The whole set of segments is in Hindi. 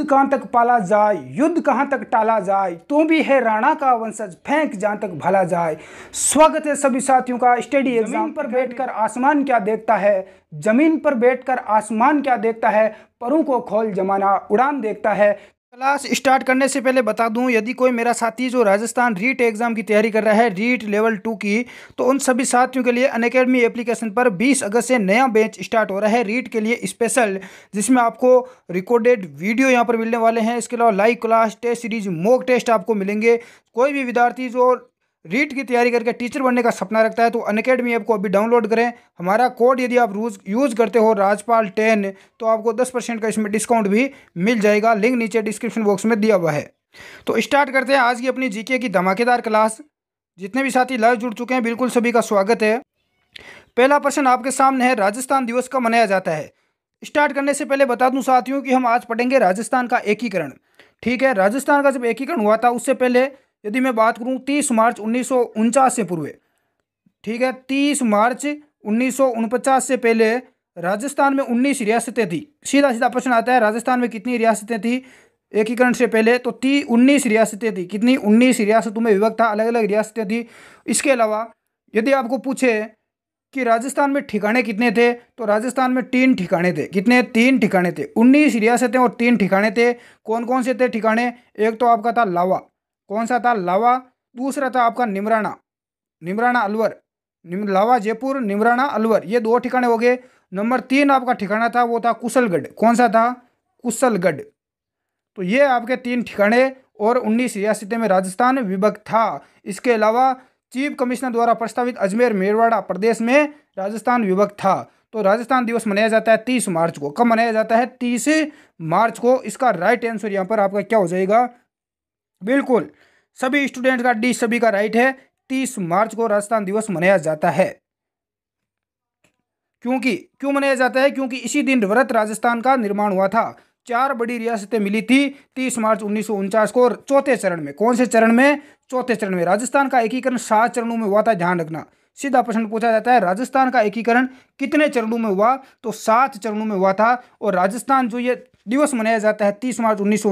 युद्ध कहाँ तक पाला जाए युद्ध कहाँ तक टाला जाए तू तो भी है राणा का वंशज फेंक जहाँ तक भला जाए स्वागत है सभी साथियों का स्टडी एग्जाम पर बैठकर आसमान क्या देखता है जमीन पर बैठकर आसमान क्या देखता है परों को खोल जमाना उड़ान देखता है क्लास स्टार्ट करने से पहले बता दूं यदि कोई मेरा साथी जो राजस्थान रीट एग्ज़ाम की तैयारी कर रहा है रीट लेवल टू की तो उन सभी साथियों के लिए अनकेडमी एप्लीकेशन पर 20 अगस्त से नया बैच स्टार्ट हो रहा है रीट के लिए स्पेशल जिसमें आपको रिकॉर्डेड वीडियो यहां पर मिलने वाले हैं इसके अलावा live class test series mock test आपको मिलेंगे कोई भी विद्यार्थी जो रीट की तैयारी करके टीचर बनने का सपना रखता है तो अन अकेडमी ऐप को अभी डाउनलोड करें हमारा कोड यदि आप रूज यूज़ करते हो राजपाल टेन तो आपको दस परसेंट का इसमें डिस्काउंट भी मिल जाएगा लिंक नीचे डिस्क्रिप्शन बॉक्स में दिया हुआ है तो स्टार्ट करते हैं आज की अपनी जीके की धमाकेदार क्लास जितने भी साथी लाइव जुड़ चुके हैं बिल्कुल सभी का स्वागत है पहला प्रश्न आपके सामने है राजस्थान दिवस का मनाया जाता है स्टार्ट करने से पहले बता दूँ साथियों कि हम आज पढ़ेंगे राजस्थान का एकीकरण ठीक है राजस्थान का जब एकीकरण हुआ था उससे पहले यदि मैं बात करूँ तीस मार्च उन्नीस से पूर्व ठीक है तीस मार्च उन्नीस से पहले राजस्थान में उन्नीस रियासतें थी सीधा सीधा प्रश्न आता है राजस्थान में कितनी रियासतें थी एकीकरण से पहले तो ती उन्नीस रियासतें थी कितनी उन्नीस रियासतों में विभक्त था अलग अलग रियासतें थी इसके अलावा यदि आपको पूछे कि राजस्थान में ठिकाने कितने थे तो राजस्थान में तीन ठिकाने थे कितने तीन ठिकाने थे उन्नीस रियासतें और तीन ठिकाने थे कौन कौन से थे ठिकाने एक तो आपका था लावा कौन सा था लावा दूसरा था आपका निमराना निमराना अलवर निम, लावा जयपुर निमराना अलवर ये दो ठिकाने हो गए नंबर तीन आपका ठिकाना था वो था कुशलगढ़ कौन सा था कुशलगढ़ तो ये आपके तीन ठिकाने और उन्नीस रियासतें में राजस्थान विभक्त था इसके अलावा चीफ कमिश्नर द्वारा प्रस्तावित अजमेर मेरवाड़ा प्रदेश में राजस्थान विभक्त था तो राजस्थान दिवस मनाया जाता है तीस मार्च को कब मनाया जाता है तीस मार्च को इसका राइट आंसर यहाँ पर आपका क्या हो जाएगा बिल्कुल सभी स्टूडेंट का डी सभी का राइट है तीस मार्च को राजस्थान दिवस मनाया जाता है क्योंकि क्यों मनाया जाता है क्योंकि इसी दिन व्रत राजस्थान का निर्माण हुआ था चार बड़ी रियासतें मिली थी तीस मार्च उन्नीस को चौथे चरण में कौन से चरण में चौथे चरण में राजस्थान का एकीकरण सात चरणों में हुआ था ध्यान रखना सीधा प्रश्न पूछा जाता है राजस्थान का एकीकरण कितने चरणों में हुआ तो सात चरणों में हुआ था और राजस्थान जो ये दिवस मनाया जाता है तीस मार्च उन्नीस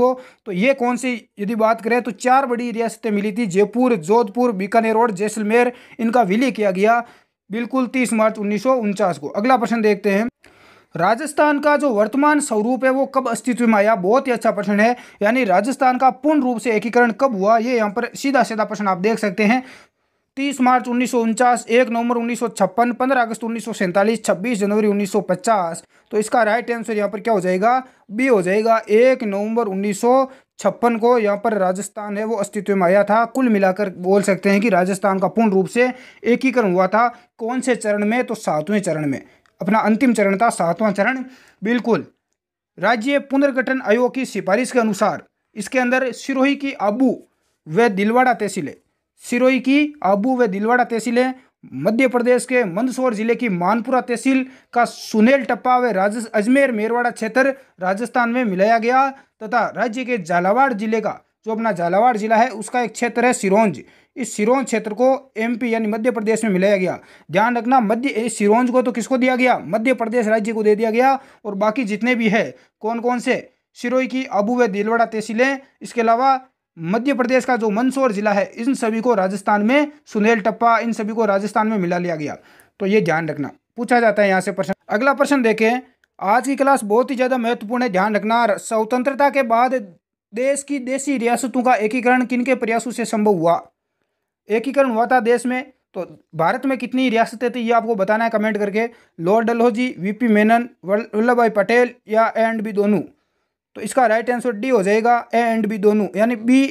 को तो ये कौन सी यदि बात करें तो चार बड़ी रियासतें मिली थी जयपुर जोधपुर बीकानेर और जैसलमेर इनका विलय किया गया बिल्कुल तीस मार्च उन्नीस को अगला प्रश्न देखते हैं राजस्थान का जो वर्तमान स्वरूप है वो कब अस्तित्व में आया बहुत ही अच्छा प्रश्न है यानी राजस्थान का पूर्ण रूप से एकीकरण कब हुआ ये यहाँ पर सीधा सीधा प्रश्न आप देख सकते हैं तीस मार्च उन्नीस सौ उनचास एक नवंबर उन्नीस सौ छप्पन पंद्रह अगस्त उन्नीस सौ सैंतालीस छब्बीस जनवरी उन्नीस सौ पचास तो इसका राइट आंसर यहाँ पर क्या हो जाएगा बी हो जाएगा एक नवंबर उन्नीस सौ छप्पन को यहाँ पर राजस्थान है वो अस्तित्व में आया था कुल मिलाकर बोल सकते हैं कि राजस्थान का पूर्ण रूप से एकीकरण हुआ था कौन से चरण में तो सातवें चरण में अपना अंतिम चरण था सातवां चरण बिल्कुल राज्य पुनर्गठन आयोग की सिफारिश के अनुसार इसके अंदर सिरोही की आबू व दिलवाड़ा तहसील है सिरोही की आबू व दिलवाड़ा तहसीलें मध्य प्रदेश के मंदसौर जिले की मानपुरा तहसील का सुनेल टप्पा व राजस्थ अजमेर मेरवाड़ा क्षेत्र राजस्थान में मिलाया गया तथा राज्य के झालावाड़ जिले का जो अपना झालावाड़ जिला है उसका एक क्षेत्र है सिरोंज इस सिरोंज क्षेत्र को एमपी यानी मध्य प्रदेश में मिलाया गया ध्यान रखना मध्य सिरोंज को तो किसको दिया गया मध्य प्रदेश राज्य को दे दिया गया और बाकी जितने भी है कौन कौन से सिरोई की आबू व दिलवाड़ा तहसीलें इसके अलावा मध्य प्रदेश का जो मंदसौर ज़िला है इन सभी को राजस्थान में सुनील टप्पा इन सभी को राजस्थान में मिला लिया गया तो ये ध्यान रखना पूछा जाता है यहाँ से प्रश्न अगला प्रश्न देखें आज की क्लास बहुत ही ज़्यादा महत्वपूर्ण है ध्यान रखना स्वतंत्रता के बाद देश की देशी रियासतों का एकीकरण किन के प्रयासों से संभव हुआ एकीकरण हुआ था देश में तो भारत में कितनी रियासतें थी ये आपको बताना है कमेंट करके lord Dalhousie VP Menon Vallabh bhai Patel या एंड बी दोनों तो इसका राइट आंसर डी हो जाएगा ए एंड बी दोनों यानी बी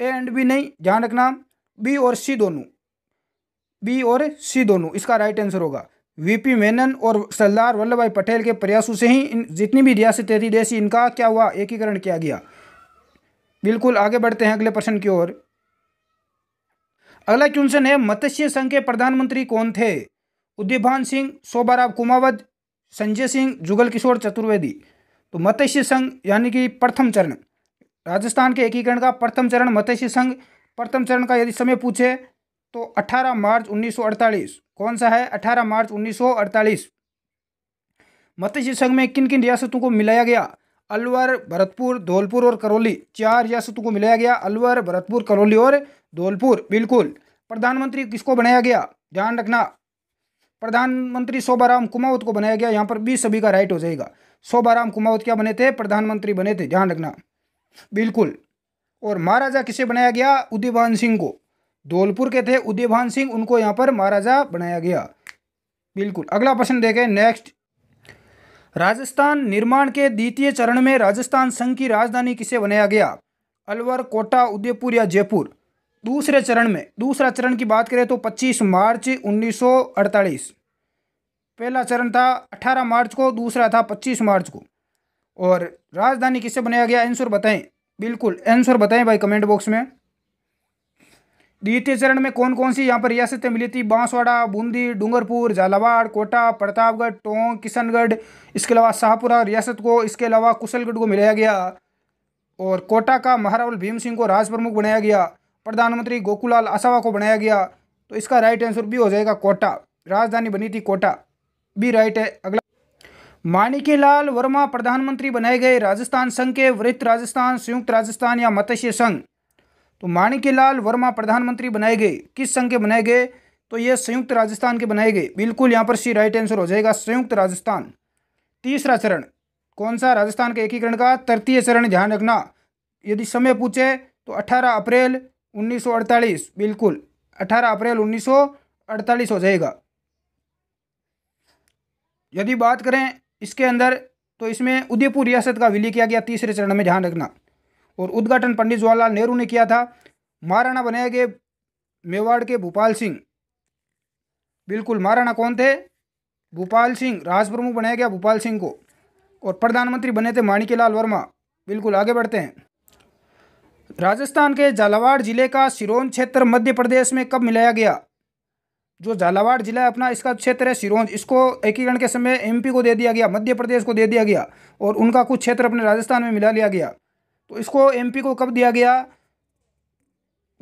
ए एंड बी नहीं ध्यान रखना बी और सी दोनों बी और सी दोनों इसका राइट आंसर होगा वीपी मेनन और सरदार वल्लभ भाई पटेल के प्रयासों से ही इन जितनी भी रियासतें थी देसी इनका क्या हुआ एकीकरण किया गया बिल्कुल आगे बढ़ते हैं अगले प्रश्न की ओर अगला क्वेश्चन है मत्स्य संघ के प्रधानमंत्री कौन थे उदयभान सिंह सोबाराव कुमावत संजय सिंह जुगल किशोर चतुर्वेदी तो मत्स्य संघ यानी कि प्रथम चरण राजस्थान के एकीकरण का प्रथम चरण मत्स्य संघ प्रथम चरण का यदि समय पूछे तो 18 मार्च 1948 कौन सा है 18 मार्च 1948 मत्स्य संघ में किन किन रियासतों को मिलाया गया अलवर भरतपुर धौलपुर और करौली चार रियासतों को मिलाया गया अलवर भरतपुर करौली और धौलपुर बिल्कुल प्रधानमंत्री किसको बनाया गया ध्यान रखना प्रधानमंत्री शोभाराम कुमावत को बनाया गया यहाँ पर भी सभी का राइट हो जाएगा शोभाराम कुमावत क्या बने थे प्रधानमंत्री बने थे ध्यान रखना बिल्कुल और महाराजा किसे बनाया गया उदयभान सिंह को धौलपुर के थे उदयभान सिंह उनको यहाँ पर महाराजा बनाया गया बिल्कुल अगला प्रश्न देखें नेक्स्ट राजस्थान निर्माण के द्वितीय चरण में राजस्थान संघ की राजधानी किसे बनाया गया अलवर कोटा उदयपुर या जयपुर दूसरे चरण में दूसरा चरण की बात करें तो 25 मार्च पहला चरण था 18 मार्च को दूसरा था 25 मार्च को और राजधानी किससे बनाया गया आंसर बताएं बिल्कुल आंसर बताएं भाई कमेंट बॉक्स में द्वितीय चरण में कौन कौन सी यहाँ पर रियासतें मिली थी बांसवाड़ा बूंदी डूंगरपुर झालावाड़ कोटा प्रतापगढ़ टोंक किशनगढ़ इसके अलावा शाहपुरा रियासत को इसके अलावा कुशलगढ़ को मिलाया गया और कोटा का महारावल भीम सिंह को राज प्रमुख बनाया गया प्रधानमंत्री गोकुलाल असावा को बनाया गया तो इसका राइट आंसर भी हो जाएगा कोटा राजधानी बनी थी कोटा भी राइट है अगला माणिकीलाल वर्मा प्रधानमंत्री बनाए गए राजस्थान संघ के वृत्त राजस्थान संयुक्त राजस्थान या मत्स्य संघ तो माणिकीलाल वर्मा प्रधानमंत्री बनाए गए किस संघ के बनाए गए तो ये संयुक्त राजस्थान के बनाए गए बिल्कुल यहाँ पर सी राइट आंसर हो जाएगा संयुक्त राजस्थान तीसरा चरण कौन सा राजस्थान के एकीकरण का तृतीय चरण ध्यान रखना यदि समय पूछे तो 18 अप्रैल 1948 बिल्कुल 18 अप्रैल 1948 हो जाएगा यदि बात करें इसके अंदर तो इसमें उदयपुर रियासत का विलय किया गया तीसरे चरण में ध्यान रखना और उद्घाटन पंडित जवाहरलाल नेहरू ने किया था महाराणा बनाए गए मेवाड़ के भोपाल सिंह बिल्कुल महाराणा कौन थे भोपाल सिंह राजप्रमुख बनाया गया भोपाल सिंह को और प्रधानमंत्री बने थे माणिकीलाल वर्मा बिल्कुल आगे बढ़ते हैं राजस्थान के झालावाड़ जिले का सिरोन क्षेत्र मध्य प्रदेश में कब मिलाया गया जो झालावाड़ जिला है अपना इसका क्षेत्र है सिरोंज इसको एकीकरण के समय एमपी को दे दिया गया मध्य प्रदेश को दे दिया गया और उनका कुछ क्षेत्र अपने राजस्थान में मिला लिया गया तो इसको एमपी को कब दिया गया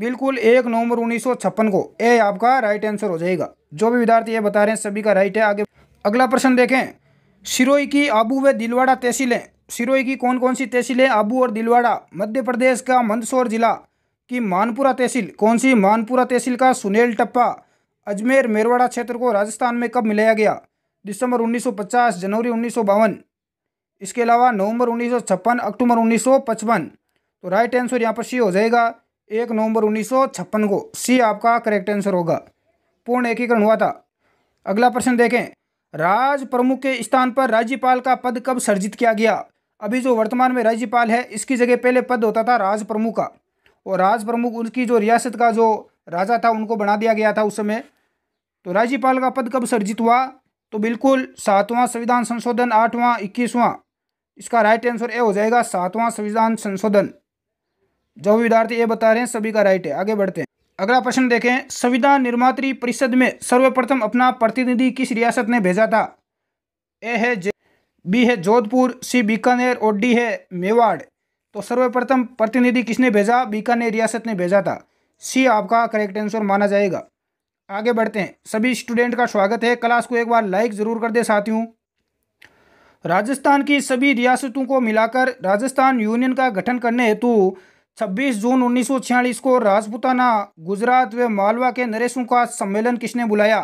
बिल्कुल एक नवंबर उन्नीस को ए आपका राइट आंसर हो जाएगा जो भी विद्यार्थी ये बता रहे हैं सभी का राइट है आगे अगला प्रश्न देखें सिरोई की आबू व दिलवाड़ा तहसीलें सिरोई की कौन कौन सी तहसीलें आबू और दिलवाड़ा मध्य प्रदेश का मंदसौर जिला की मानपुरा तहसील कौन सी मानपुरा तहसील का सुनील टप्पा अजमेर मेरवाड़ा क्षेत्र को राजस्थान में कब मिलाया गया दिसंबर 1950 जनवरी उन्नीस इसके अलावा नवंबर उन्नीस अक्टूबर उन्नीस तो राइट आंसर यहाँ पर सी हो जाएगा एक नवंबर उन्नीस को सी आपका करेक्ट आंसर होगा पूर्ण एकीकरण हुआ था अगला प्रश्न देखें राज प्रमुख के स्थान पर राज्यपाल का पद कब सर्जित किया गया अभी जो वर्तमान में राज्यपाल है इसकी जगह पहले पद होता था राज प्रमुख का और राज प्रमुख उनकी जो रियासत का जो राजा था उनको बना दिया गया था उस समय तो राज्यपाल का पद कब सर्जित हुआ तो बिल्कुल सातवां संविधान संशोधन आठवां इक्कीसवां इसका राइट आंसर ए हो जाएगा सातवां संविधान संशोधन जो विद्यार्थी ये बता रहे हैं सभी का राइट है आगे बढ़ते हैं अगला प्रश्न देखें संविधान निर्मात्री परिषद में सर्वप्रथम अपना प्रतिनिधि किस रियासत ने भेजा था ए है जे बी है जोधपुर सी बीकानेर और डी है मेवाड़ तो सर्वप्रथम प्रतिनिधि किसने भेजा बीकानेर रियासत ने भेजा था सी आपका करेक्ट आंसर माना जाएगा आगे बढ़ते हैं सभी स्टूडेंट का स्वागत है क्लास को एक बार लाइक ज़रूर कर दे साथियों राजस्थान की सभी रियासतों को मिलाकर राजस्थान यूनियन का गठन करने हेतु 26 जून उन्नीस को राजपूताना गुजरात व मालवा के नरेशों का सम्मेलन किसने बुलाया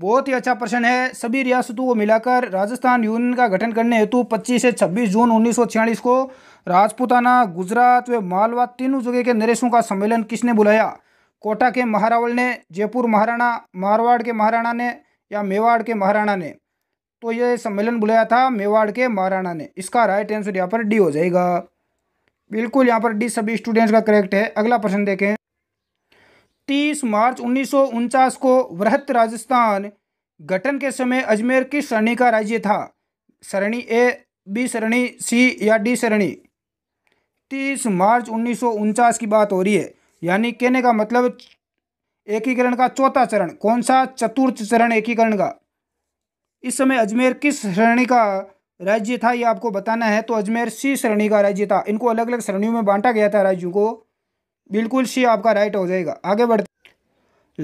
बहुत ही अच्छा प्रश्न है सभी रियासतों को मिलाकर राजस्थान यूनियन का गठन करने हेतु 25 से 26 जून उन्नीस को राजपूताना गुजरात व मालवा तीनों जगह के नरेशों का सम्मेलन किसने बुलाया कोटा के महारावल ने जयपुर महाराणा मारवाड़ के महाराणा ने या मेवाड़ के महाराणा ने तो यह सम्मेलन बुलाया था मेवाड़ के महाराणा ने इसका राइट आंसर यहाँ पर डी हो जाएगा बिल्कुल यहाँ पर डी सभी स्टूडेंट्स का करेक्ट है अगला प्रश्न देखें तीस मार्च उन्नीस को वृहत राजस्थान गठन के समय अजमेर किस श्रेणी का राज्य था श्रेणी ए बी श्रेणी सी या डी श्रेणी तीस मार्च उन्नीस की बात हो रही है यानी कहने का मतलब एकीकरण का चौथा चरण कौन सा चतुर्थ चरण एकीकरण का इस समय अजमेर किस श्रेणी का राज्य था ये आपको बताना है तो अजमेर सी श्रेणी का राज्य था इनको अलग अलग श्रेणियों में बांटा गया था राज्यों को बिल्कुल सी आपका राइट हो जाएगा आगे बढ़ते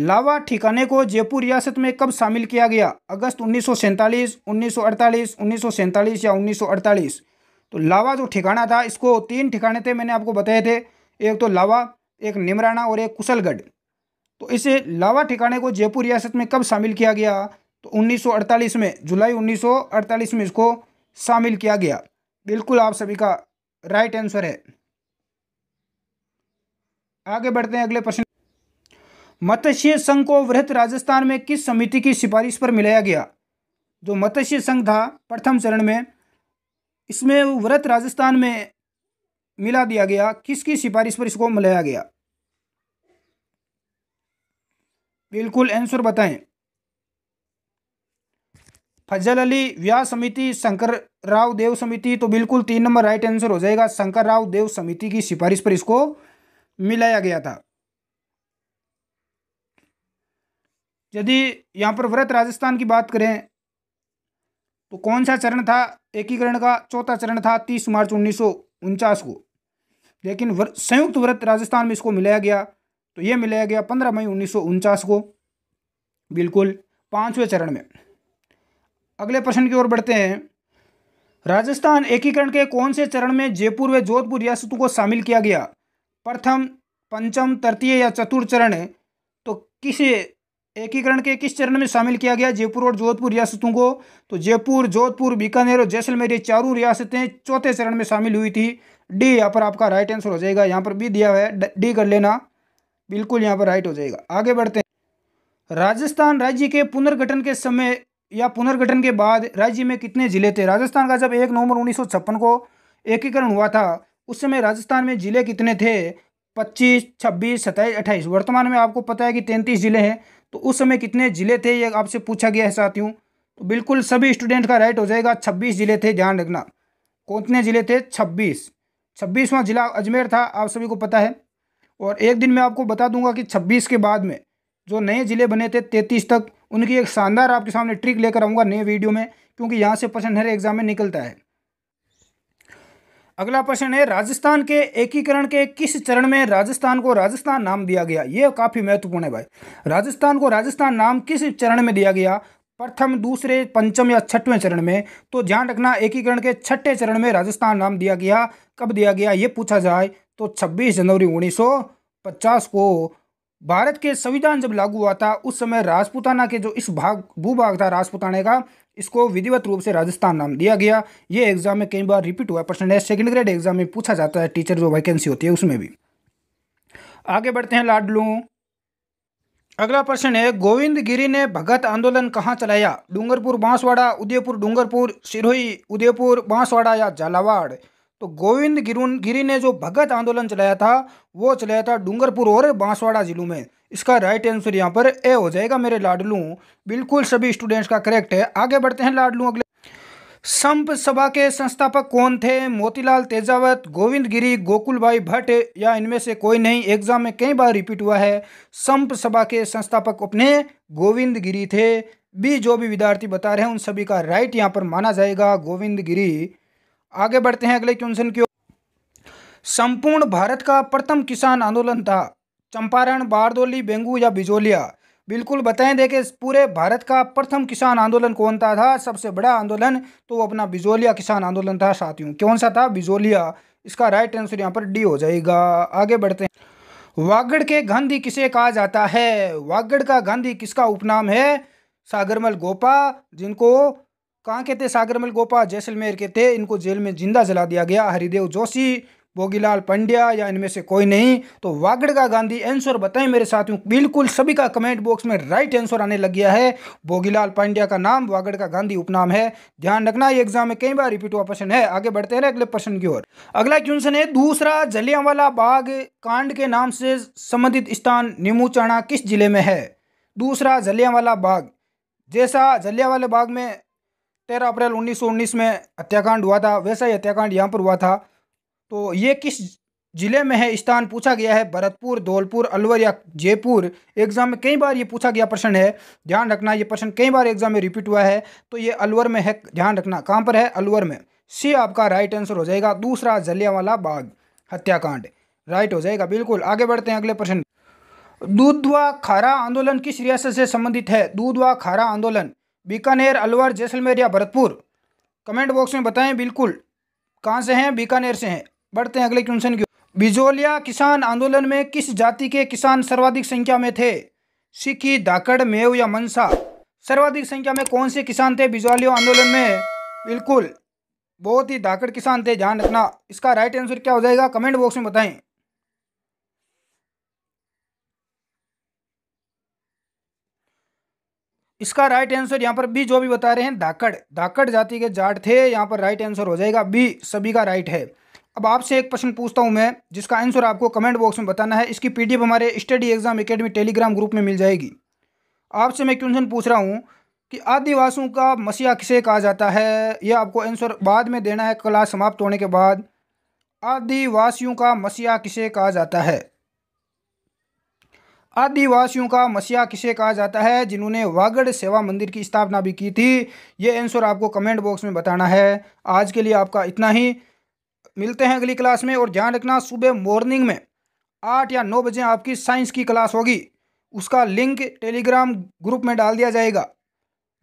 लावा ठिकाने को जयपुर रियासत में कब शामिल किया गया अगस्त उन्नीस सौ सैंतालीस उन्नीस सौ अड़तालीस उन्नीस सौ सैंतालीस या उन्नीस सौ अड़तालीस तो लावा जो ठिकाना था इसको तीन ठिकाने थे मैंने आपको बताए थे एक तो लावा एक निमराना और एक कुशलगढ़ तो इस लावा ठिकाने को जयपुर रियासत में कब शामिल किया गया तो 1948 में जुलाई 1948 में इसको शामिल किया गया बिल्कुल आप सभी का राइट आंसर है आगे बढ़ते हैं अगले प्रश्न मत्स्य संघ को वृहत राजस्थान में किस समिति की सिफारिश पर मिलाया गया जो मत्स्य संघ था प्रथम चरण में इसमें वृहत राजस्थान में मिला दिया गया किसकी सिफारिश पर इसको मिलाया गया बिल्कुल आंसर बताएं फजल अली व्यास समिति शंकर राव देव समिति तो बिल्कुल तीन नंबर राइट आंसर हो जाएगा शंकर राव देव समिति की सिफारिश पर इसको मिलाया गया था यदि यहां पर व्रत राजस्थान की बात करें तो कौन सा चरण था एकीकरण का चौथा चरण था तीस मार्च उन्नीस उनचास को लेकिन वर, संयुक्त व्रत राजस्थान में इसको मिलाया गया तो ये मिलाया गया पंद्रह मई उन्नीस को बिल्कुल पाँचवें चरण में अगले प्रश्न की ओर बढ़ते हैं राजस्थान एकीकरण के कौन से चरण में जयपुर व जोधपुर रियासतों को शामिल किया गया प्रथम पंचम तृतीय या चतुर्थ चरण तो किसे एकीकरण के किस चरण में शामिल किया गया जयपुर और जोधपुर रियासतों को तो जयपुर जोधपुर बीकानेर और जैसलमेर ये चारों रियासतें चौथे चरण में शामिल हुई थी डी यहाँ पर आपका राइट आंसर हो जाएगा यहाँ पर बी दिया हुआ है डी कर लेना बिल्कुल यहाँ पर राइट हो जाएगा आगे बढ़ते हैं राजस्थान राज्य के पुनर्गठन के समय या पुनर्गठन के बाद राज्य में कितने जिले थे राजस्थान का जब एक नवंबर उन्नीस को एकीकरण हुआ था उस समय राजस्थान में जिले कितने थे पच्चीस छब्बीस सत्ताईस अट्ठाईस वर्तमान में आपको पता है कि तैंतीस जिले हैं तो उस समय कितने ज़िले थे ये आपसे पूछा गया है साथियों तो बिल्कुल सभी स्टूडेंट का राइट हो जाएगा छब्बीस ज़िले थे ध्यान रखना कौतने ज़िले थे छब्बीस छब्बीसवां ज़िला अजमेर था आप सभी को पता है और एक दिन मैं आपको बता दूंगा कि छब्बीस के बाद में जो नए ज़िले बने थे तैंतीस तक उनकी एक शानदार आपके सामने ट्रिक लेकर आऊँगा नए वीडियो में क्योंकि यहाँ से पसंद हर एग्ज़ाम में निकलता है अगला प्रश्न है राजस्थान के एकीकरण के किस चरण में राजस्थान को राजस्थान नाम दिया गया ये काफ़ी महत्वपूर्ण है भाई राजस्थान को राजस्थान नाम किस चरण में दिया गया प्रथम दूसरे पंचम या छठवें चरण में तो ध्यान रखना एकीकरण के छठे चरण में राजस्थान नाम दिया गया कब दिया गया ये पूछा जाए तो 26 जनवरी 1950 को भारत के संविधान जब लागू हुआ था उस समय राजपूताना के जो इस भाग भूभाग था राजपुताने का इसको विधिवत रूप से राजस्थान नाम दिया गया ये एग्जाम में कई बार रिपीट हुआ है सेकेंड ग्रेड एग्जाम में पूछा जाता है टीचर जो वैकेंसी होती है उसमें भी आगे बढ़ते हैं लाडलू अगला प्रश्न है गोविंद गिरी ने भगत आंदोलन कहाँ चलाया डूंगरपुर बांसवाड़ा उदयपुर डूंगरपुर सिरोही उदयपुर बांसवाड़ा या झालावाड़ तो गोविंद गिरुन गिरी ने जो भगत आंदोलन चलाया था वो चलाया था डूंगरपुर और बांसवाड़ा जिलों में इसका राइट आंसर यहाँ पर ए हो जाएगा मेरे लाडलू बिल्कुल सभी स्टूडेंट्स का करेक्ट है आगे बढ़ते हैं लाडलू अगले संप सभा के संस्थापक कौन थे मोतीलाल तेजावत गोविंद गिरी गोकुल भाई भट्ट या इनमें से कोई नहीं एग्जाम में कई बार रिपीट हुआ है संप सभा के संस्थापक अपने गोविंद गिरी थे बी जो भी विद्यार्थी बता रहे हैं उन सभी का राइट यहाँ पर माना जाएगा गोविंद गिरी आगे बढ़ते हैं अगले क्वेश्चन की संपूर्ण भारत का प्रथम किसान आंदोलन था चंपारण बारदोली बेंगू या बिजोलिया बिल्कुल बताएं देखे पूरे भारत का प्रथम किसान आंदोलन कौन था था सबसे बड़ा आंदोलन तो अपना बिजोलिया किसान आंदोलन था साथियों कौन सा था बिजोलिया इसका राइट आंसर यहाँ पर डी हो जाएगा आगे बढ़ते हैं वागड़ के गांधी किसे कहा जाता है वागड़ का गांधी किसका उपनाम है सागरमल गोपा जिनको कहाँ के थे सागरमल गोपा जैसलमेर के थे इनको जेल में जिंदा जला दिया गया हरिदेव जोशी बोगीलाल पंड्या या इनमें से कोई नहीं तो वागड़ का गांधी आंसर बताएं मेरे साथियों बिल्कुल सभी का कमेंट बॉक्स में राइट आंसर आने लग गया है बोगीलाल पांड्या का नाम वागड़ का गांधी उपनाम है ध्यान रखना ये एग्जाम में कई बार रिपीट हुआ प्रश्न है आगे बढ़ते रहे अगले प्रश्न की ओर अगला क्वेश्चन है दूसरा जलियावाला बाग कांड के नाम से संबंधित स्थान निमूचाणा किस जिले में है दूसरा जलियावाला बाग जैसा जलियावाला बाग में तेरह अप्रैल 1919 में हत्याकांड हुआ था वैसा ही हत्याकांड यहाँ पर हुआ था तो ये किस जिले में है स्थान पूछा गया है भरतपुर धौलपुर अलवर या जयपुर एग्जाम में कई बार ये पूछा गया प्रश्न है ध्यान रखना ये प्रश्न कई बार एग्जाम में रिपीट हुआ है तो ये अलवर में है ध्यान रखना कहाँ पर है अलवर में सी आपका राइट आंसर हो जाएगा दूसरा जलियावाला बाग हत्याकांड राइट हो जाएगा बिल्कुल आगे बढ़ते हैं अगले प्रश्न दूधवा खारा आंदोलन किस रियासत से संबंधित है दूधवा खारा आंदोलन बीकानेर अलवर जैसलमेर या भरतपुर कमेंट बॉक्स में बताएं बिल्कुल कहाँ से हैं बीकानेर से हैं बढ़ते हैं अगले क्वेश्चन की बिजोलिया किसान आंदोलन में किस जाति के किसान सर्वाधिक संख्या में थे सिखी धाकड़ मेव या मनसा सर्वाधिक संख्या में कौन से किसान थे बिजोलिया आंदोलन में बिल्कुल बहुत ही धाकड़ किसान थे ध्यान रखना इसका राइट आंसर क्या हो जाएगा कमेंट बॉक्स में बताएं इसका राइट आंसर यहाँ पर बी जो भी बता रहे हैं धाकड़ धाकड़ जाति के जाट थे यहाँ पर राइट आंसर हो जाएगा बी सभी का राइट है अब आपसे एक प्रश्न पूछता हूँ मैं जिसका आंसर आपको कमेंट बॉक्स में बताना है इसकी पी हमारे study exam academy Telegram group में मिल जाएगी आपसे मैं क्वेश्चन पूछ रहा हूँ कि आदिवासियों का मसीहा किसे कहा जाता है यह आपको आंसर बाद में देना है क्लास समाप्त होने के बाद आदिवासियों का मसीहा किसे कहा जाता है आदिवासियों का मसीहा किसे कहा जाता है जिन्होंने वागड़ सेवा मंदिर की स्थापना भी की थी ये आंसर आपको कमेंट बॉक्स में बताना है आज के लिए आपका इतना ही मिलते हैं अगली क्लास में और ध्यान रखना सुबह मॉर्निंग में आठ या नौ बजे आपकी साइंस की क्लास होगी उसका लिंक टेलीग्राम ग्रुप में डाल दिया जाएगा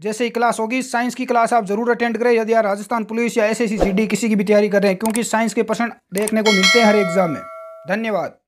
जैसे ही क्लास होगी साइंस की क्लास आप जरूर अटेंड करें यदि आप राजस्थान पुलिस या एस एस किसी की भी तैयारी कर रहे हैं क्योंकि साइंस के पर्सेंट देखने को मिलते हैं हर एग्जाम में धन्यवाद